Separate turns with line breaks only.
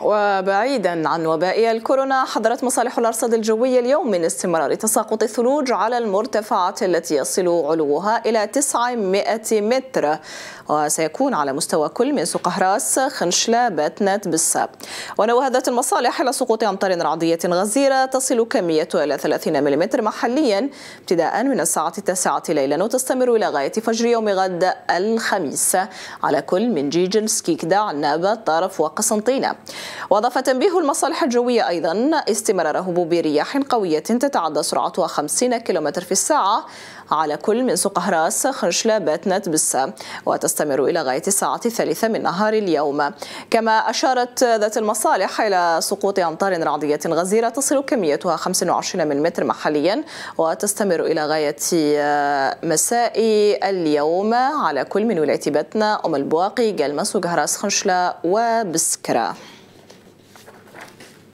وبعيدا عن وباء الكورونا حضرت مصالح الأرصاد الجوية اليوم من استمرار تساقط الثلوج على المرتفعات التي يصل علوها إلى 900 متر وسيكون على مستوى كل من سوق هراس خنشلة باتنات بالساب ونوهدت المصالح إلى سقوط أمطار رعدية غزيرة تصل كميتها إلى 30 ملم محليا ابتداء من الساعة التاسعة ليلا وتستمر إلى غاية فجر يوم غد الخميس على كل من جيجل سكيكدا عنابة طرف وقسنطينة وأضاف تنبيه المصالح الجوية أيضا استمرار هبوب رياح قوية تتعدى سرعتها 50 كم في الساعة على كل من سوق هراس خنشلة باتنت بسة وتستمر إلى غاية الساعة الثالثة من نهار اليوم كما أشارت ذات المصالح إلى سقوط أمطار رعدية غزيرة تصل كميتها 25 من متر محليا وتستمر إلى غاية مساء اليوم على كل من ولاية باتنا أم البواقي جلمس وقهراس خنشلة وبسكرة